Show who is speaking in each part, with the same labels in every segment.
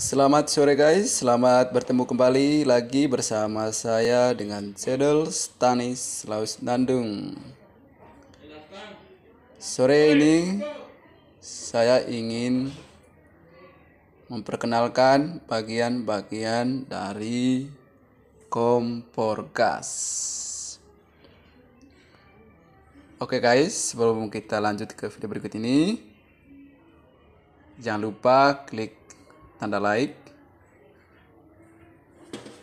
Speaker 1: Selamat sore guys, selamat bertemu kembali lagi bersama saya dengan Cedel Stanis Laus Nandung Sore ini saya ingin memperkenalkan bagian-bagian dari kompor gas Oke guys, sebelum kita lanjut ke video berikut ini Jangan lupa klik tanda like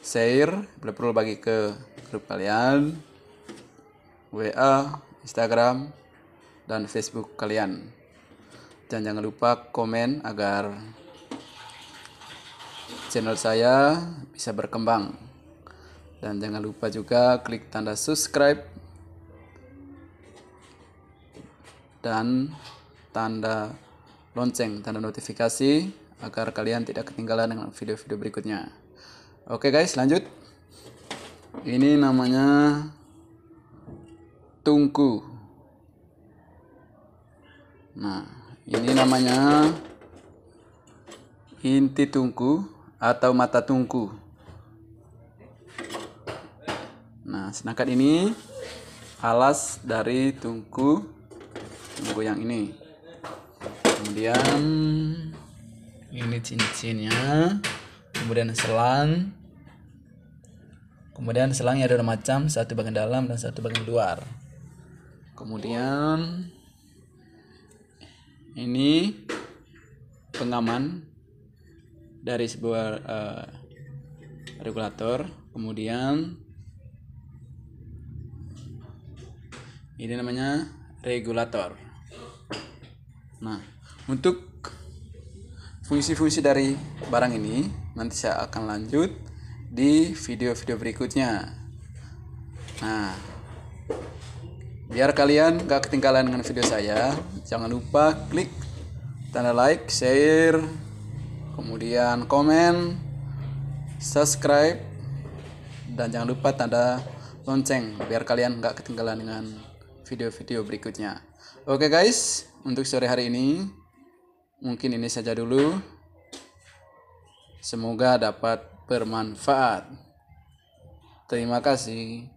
Speaker 1: share boleh perlu bagi ke grup kalian WA Instagram dan Facebook kalian dan jangan lupa komen agar channel saya bisa berkembang dan jangan lupa juga klik tanda subscribe dan tanda lonceng tanda notifikasi agar kalian tidak ketinggalan dengan video-video berikutnya. Oke guys, lanjut. Ini namanya tungku. Nah, ini namanya inti tungku atau mata tungku. Nah, sedangkan ini alas dari tungku tungku yang ini. Kemudian ini cincinnya kemudian selang kemudian selangnya ada macam satu bagian dalam dan satu bagian luar kemudian ini pengaman dari sebuah uh, regulator kemudian ini namanya regulator nah untuk fungsi-fungsi dari barang ini nanti saya akan lanjut di video-video berikutnya nah biar kalian gak ketinggalan dengan video saya jangan lupa klik tanda like share kemudian komen subscribe dan jangan lupa tanda lonceng biar kalian gak ketinggalan dengan video-video berikutnya oke guys untuk sore hari ini mungkin ini saja dulu. Semoga dapat bermanfaat. Terima kasih.